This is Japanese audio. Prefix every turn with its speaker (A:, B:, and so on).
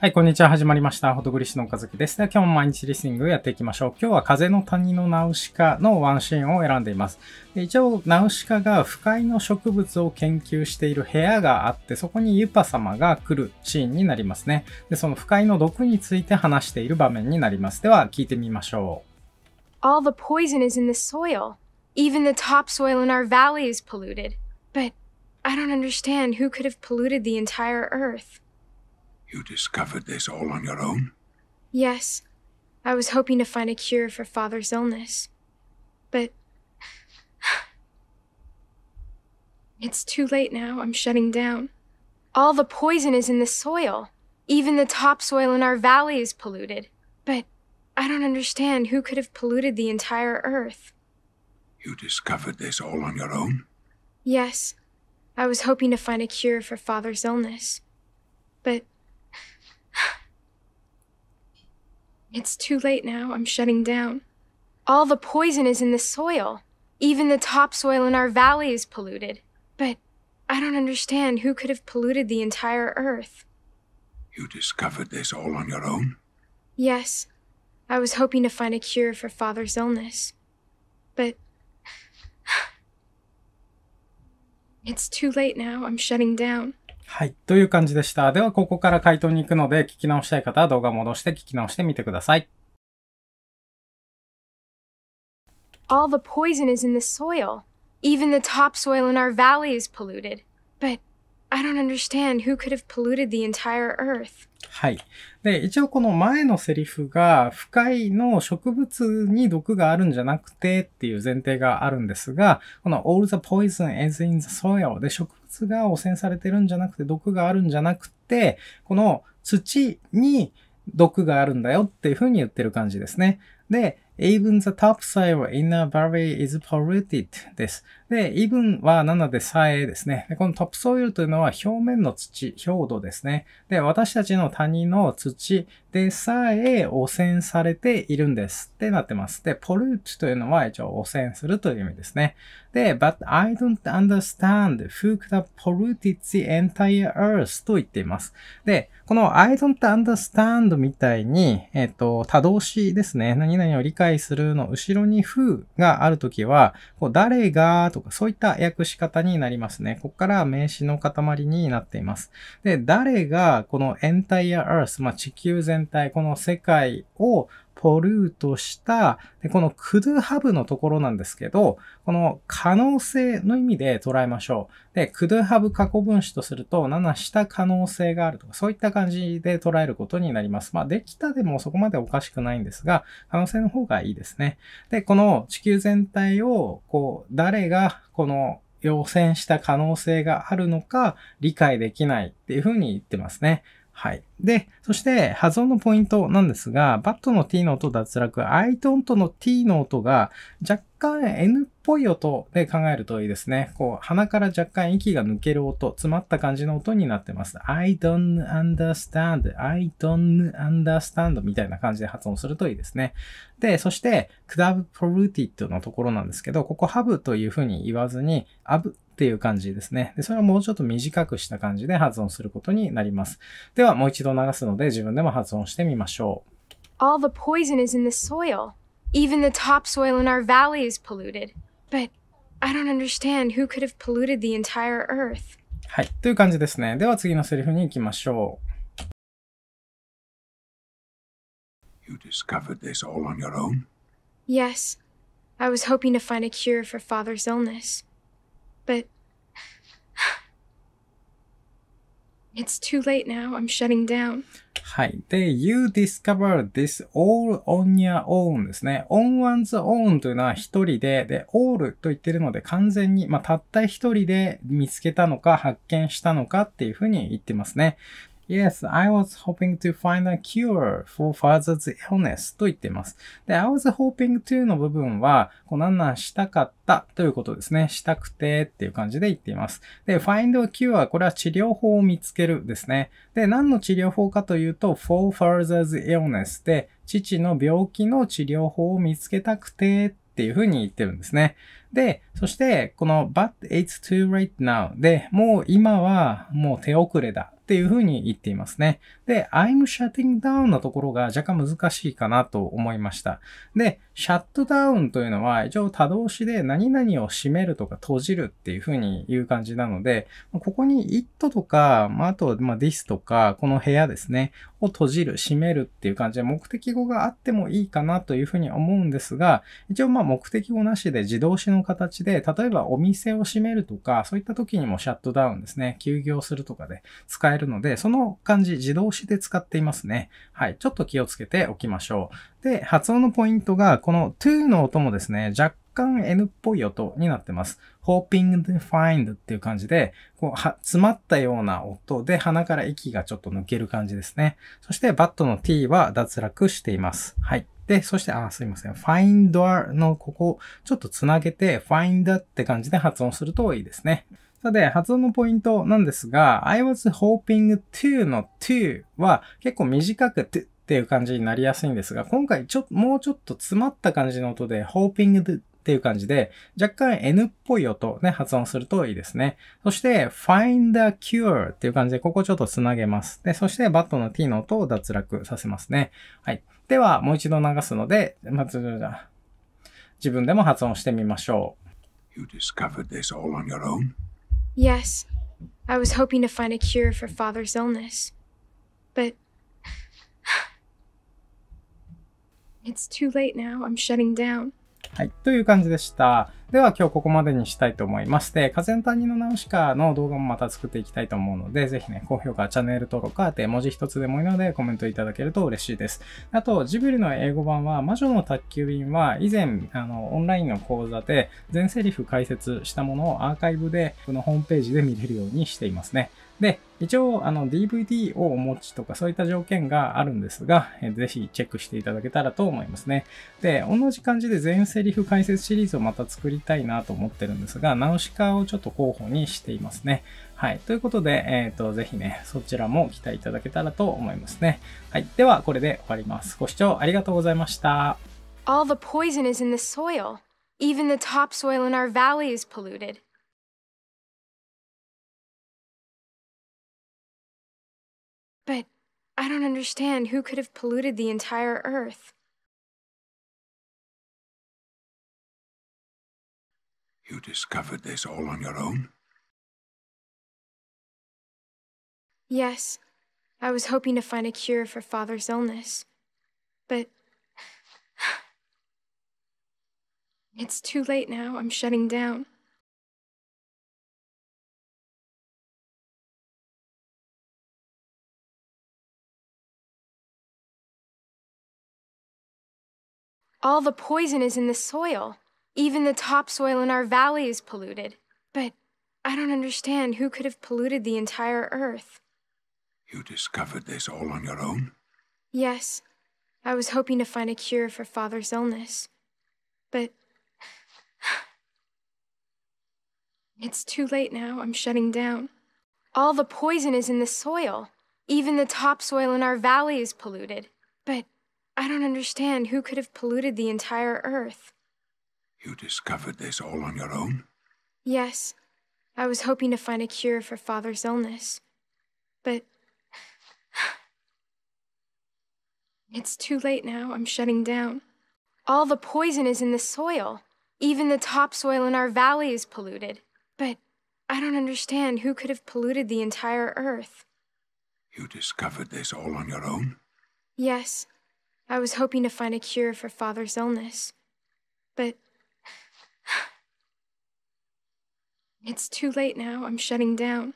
A: はい、こんにちは。始まりました。フォトグリスの岡崎です。では、今日も毎日リスニングやっていきましょう。今日は風の谷のナウシカのワンシーンを選んでいます。で一応、ナウシカが不快の植物を研究している部屋があって、そこにユパ様が来るシーンになりますね。で、その不快の毒について話している場面になります。では、聞いてみましょ
B: う。All the poison is in the soil. Even the topsoil in our valley is polluted. But I don't understand who could have polluted the entire earth.
C: You discovered this all on your own?
B: Yes. I was hoping to find a cure for father's illness. But it's too late now. I'm shutting down. All the poison is in the soil. Even the topsoil in our valley is polluted. But I don't understand who could have polluted the entire earth.
C: You discovered this all on your own?
B: Yes. I was hoping to find a cure for father's illness. But It's too late now. I'm shutting down. All the poison is in the soil. Even the topsoil in our valley is polluted. But I don't understand who could have polluted the entire earth.
C: You discovered this all on your own?
B: Yes. I was hoping to find a cure for father's illness. But it's too late now. I'm shutting down.
A: はい。という感じでした。では、ここから回答に行くので、聞き直したい方は動画戻して聞き直してみてください。
B: All the poison is in the soil. Even the topsoil in our valley is polluted. But I don't understand who could have polluted the entire earth.
A: はい。で、一応この前のセリフが、不快の植物に毒があるんじゃなくてっていう前提があるんですが、この all the poison is in the soil で植物が汚染されてるんじゃなくて、毒があるんじゃなくて、この土に毒があるんだよっていうふうに言ってる感じですね。で、even the top side or inner valley is polluted です。で、even は7でさえですね。でこのトップソイルというのは表面の土、表土ですね。で、私たちの谷の土でさえ汚染されているんですってなってます。で、ポルーチというのは一応汚染するという意味ですね。で、but I don't understand who could have polluted the entire earth と言っています。で、この I don't understand みたいに、えっ、と、多動詞ですね。何々を理解するの後ろに who があるときは、こう誰がとかそういった訳し方になりますね。ここから名詞の塊になっています。で、誰がこの entire earth、まあ、地球全全体、この世界をポルートした、でこのクドゥハブのところなんですけど、この可能性の意味で捉えましょう。で、クドゥハブ過去分詞とすると、7した可能性があるとか、そういった感じで捉えることになります。まあ、できたでもそこまでおかしくないんですが、可能性の方がいいですね。で、この地球全体を、こう、誰が、この要請した可能性があるのか理解できないっていうふうに言ってますね。はい。で、そして発音のポイントなんですが、バットの t の音脱落、アイトントの t の音が若干 n っぽい音で考えるといいですね。こう、鼻から若干息が抜ける音、詰まった感じの音になってます。I don't understand, I don't understand みたいな感じで発音するといいですね。で、そして、クラブプルティットのところなんですけど、ここハブというふうに言わずに、アブっていう感じですね。で、それをもうちょっと短くした感じで発音することになります。では、もう一度水を流すので自分でも発音してみましょう。
B: All the poison is in the soil. Even the topsoil in our valley is polluted. But I don't understand who could have polluted the entire earth.
A: はい、という感じですね。では次のセリフに
C: 行きましょう。You discovered this all on your own?
B: Yes. I was hoping to find a cure for father's illness. But It's too late now. I'm shutting down.
A: はい。で、you discover this all on your own ですね。on one's own というのは一人で、で、all と言ってるので完全に、まあ、たった一人で見つけたのか発見したのかっていうふうに言ってますね。Yes, I was hoping to find a cure for father's illness と言っています。で、I was hoping to の部分は、こうなんなんしたかったということですね。したくてっていう感じで言っています。で、find a cure はこれは治療法を見つけるですね。で、何の治療法かというと、for father's illness で、父の病気の治療法を見つけたくてっていうふうに言ってるんですね。で、そして、この but it's too late now で、もう今はもう手遅れだっていうふうに言っていますね。で、I'm shutting down のところが若干難しいかなと思いました。で、shut down というのは一応多動詞で何々を閉めるとか閉じるっていうふうに言う感じなので、ここに it とか、まあ、あと、まあ、this とか、この部屋ですね、を閉じる、閉めるっていう感じで目的語があってもいいかなというふうに思うんですが、一応まあ目的語なしで自動詞の形で、例えばお店を閉めるとか、そういった時にもシャットダウンですね、休業するとかで使ええるので、その漢字自動詞で使っていますね。はい。ちょっと気をつけておきましょう。で、発音のポイントが、この to の音もですね、若干 N っぽい音になってます。hoping to find っていう感じで、こう、は、詰まったような音で鼻から息がちょっと抜ける感じですね。そして、バットの t は脱落しています。はい。で、そして、あ、すいません。finder のここ、ちょっとつなげて、finder って感じで発音するといいですね。さて、発音のポイントなんですが、I was hoping to の to は結構短く to っていう感じになりやすいんですが、今回ちょ、もうちょっと詰まった感じの音で hoping to っていう感じで、若干 N っぽい音ね、発音するといいですね。そして、find a cure っていう感じで、ここちょっとつなげます。で、そして、バットの t の音を脱落させますね。はい。では、もう一度流すので、まず、自分でも発音してみましょう。You discovered
C: this all on your own?
B: Yes, I was hoping to find a cure for father's illness, but it's too late now. I'm shutting down.
A: はい。という感じでした。では今日ここまでにしたいと思いまして、風の谷のナウシカの動画もまた作っていきたいと思うので、ぜひね、高評価、チャンネル登録、あとて文字一つでもいいのでコメントいただけると嬉しいです。あと、ジブリの英語版は、魔女の宅急便は以前、あの、オンラインの講座で全セリフ解説したものをアーカイブで、このホームページで見れるようにしていますね。で、一応、あの、DVD をお持ちとかそういった条件があるんですが、えぜひチェックしていただけたらと思いますね。で、同じ感じで全セリフ解説シリーズをまた作りたいなと思ってるんですが、ナウシカをちょっと候補にしていますね。はい。ということで、えっ、ー、と、ぜひね、そちらも期待いただけたらと思いますね。はい。では、これで終わります。ご視聴ありがとうございました。
B: All the poison is in the soil. Even the topsoil in our valley is polluted. But I don't understand who could have polluted the entire Earth. You discovered
C: this all on your own?
B: Yes. I was hoping to find a cure for Father's illness. But... It's too late now. I'm shutting down. All the poison is in the soil. Even the topsoil in our valley is polluted. But I don't understand who could have polluted the entire Earth.
C: You discovered this all on your own?
B: Yes. I was hoping to find a cure for Father's illness. But... it's too late now. I'm shutting down. All the poison is in the soil. Even the topsoil in our valley is polluted. But I don't understand. Who could have polluted the entire Earth?
C: You discovered this all on your own?
B: Yes. I was hoping to find a cure for Father's illness. But... it's too late now. I'm shutting down. All the poison is in the soil. Even the topsoil in our valley is polluted. But I don't understand who could have polluted the entire Earth.
C: You discovered this all on your own?
B: Yes. I was hoping to find a cure for father's illness, but it's too late now. I'm shutting down.